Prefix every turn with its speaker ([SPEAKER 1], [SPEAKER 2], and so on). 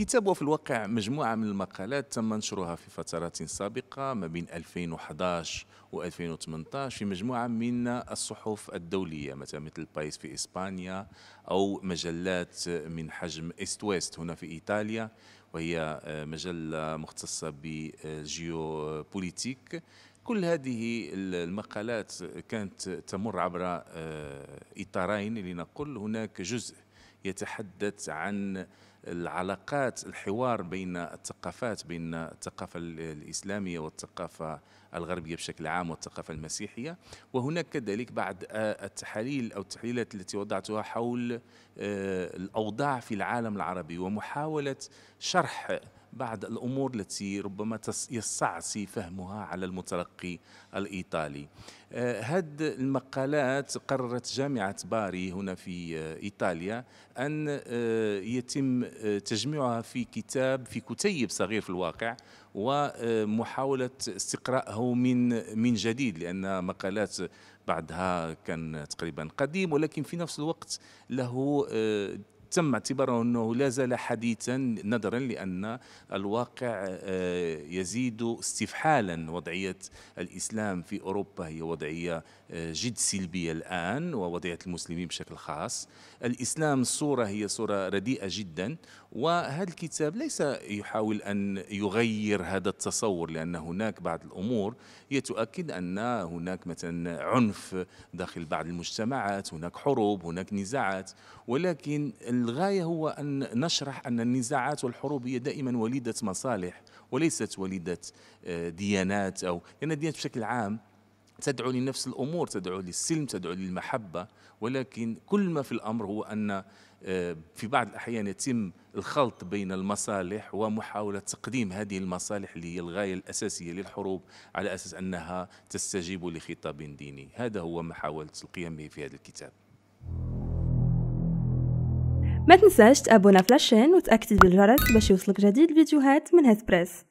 [SPEAKER 1] الكتاب وفي الواقع مجموعة من المقالات تم نشرها في فترات سابقة ما بين 2011 و 2018 في مجموعة من الصحف الدولية مثلا مثل بايس في إسبانيا أو مجلات من حجم إست ويست هنا في إيطاليا وهي آه، مجلة مختصة بجيو بوليتيك آه، كل هذه المقالات كانت تمر عبر آه، إطارين لنقل هناك جزء يتحدث عن العلاقات الحوار بين الثقافات بين الثقافة الإسلامية والثقافة الغربية بشكل عام والثقافة المسيحية وهناك كذلك بعض آه، التحاليل أو التحليلات التي وضعتها حول آه، الأوضاع في العالم العربي ومحاولة شرح بعض الأمور التي ربما يستعصي فهمها على المتلقي الإيطالي هذه آه، المقالات قررت جامعة باري هنا في آه، إيطاليا أن آه، يتم تجميعها في كتاب في كتيب صغير في الواقع ومحاولة استقرائه من من جديد لأن مقالات بعدها كان تقريبا قديم ولكن في نفس الوقت له تم اعتباره انه لا زال حديثا نظرا لان الواقع آه، يزيد استفحالا وضعيه الاسلام في اوروبا هي وضعيه آه، جد سلبيه الان ووضعيه المسلمين بشكل خاص الاسلام صوره هي صوره رديئه جدا وهذا الكتاب ليس يحاول ان يغير هذا التصور لان هناك بعض الامور هي تؤكد ان هناك مثلا عنف داخل بعض المجتمعات هناك حروب هناك نزاعات ولكن الغاية هو أن نشرح أن النزاعات والحروب هي دائما وليدة مصالح وليست وليدة آه، ديانات أو لأن الديانات بشكل عام تدعو لنفس الأمور تدعو للسلم تدعو للمحبة ولكن كل ما في الأمر هو أن آه، في بعض الأحيان يتم الخلط بين المصالح ومحاولة تقديم هذه المصالح اللي هي الغاية الأساسية للحروب على أساس أنها تستجيب لخطاب ديني هذا هو ما حاولت القيام به في هذا الكتاب ما تنساش تابونا فلاشين وتأكد بالجرس باش يوصلك جديد الفيديوهات من هاد بريس